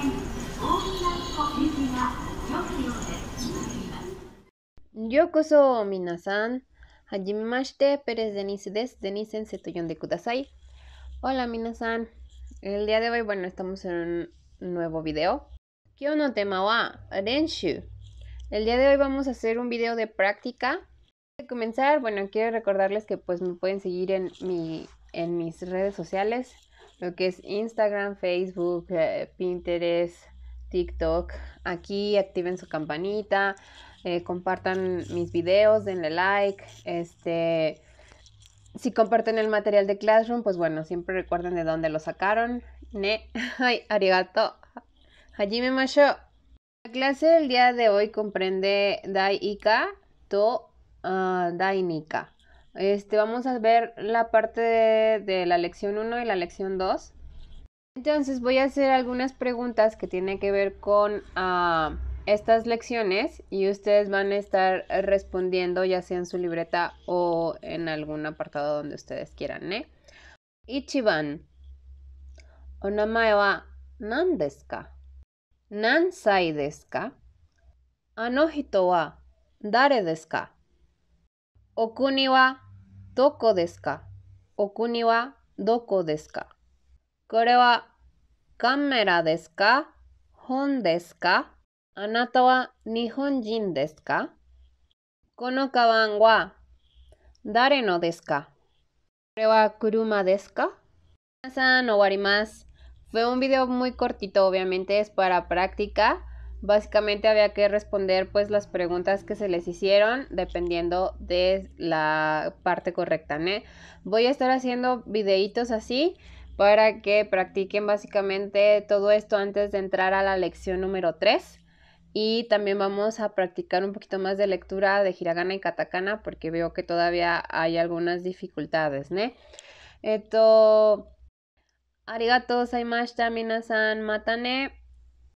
yo Yokoso Minasan, Hajimimashite, Pérez Denise Des, Denise en de Kudasai. Hola Minasan, el día de hoy, bueno, estamos en un nuevo video. Kyo no tema wa Renshu. El día de hoy vamos a hacer un video de práctica. Antes de comenzar, bueno, quiero recordarles que pues me pueden seguir en, mi, en mis redes sociales, lo que es Instagram, Facebook, eh, Pinterest, TikTok. Aquí activen su campanita, eh, compartan mis videos, denle like. Este, si comparten el material de Classroom, pues bueno, siempre recuerden de dónde lo sacaron. Ne, ay, arigato. Hajime La clase del día de hoy comprende Dai Ika to uh, ah, Dai Nika. Este, vamos a ver la parte de, la lección 1 y la lección 2. Entonces voy a hacer algunas preguntas que tienen que ver con ah, estas lecciones y ustedes van a estar respondiendo ya sea en su libreta o en algún apartado donde ustedes quieran. ¿eh? Ichiban. Onamae wa nan desu ka? wa dare doko desu ka? O wa doko desu ka? Kore wa kamera desu ka? Hon desu ka? Anata wa nihonjin desu Kono kaban wa dare no desu ka? Kore wa kuruma desu ka? Fue un video muy cortito, obviamente es para práctica. Básicamente había que responder pues las preguntas que se les hicieron dependiendo de la parte correcta. ¿no? Voy a estar haciendo videitos así para que practiquen básicamente todo esto antes de entrar a la lección número 3. Y también vamos a practicar un poquito más de lectura de hiragana y katakana porque veo que todavía hay algunas dificultades, ¿no? Esto... Arigato gozaimashita minasan, matane.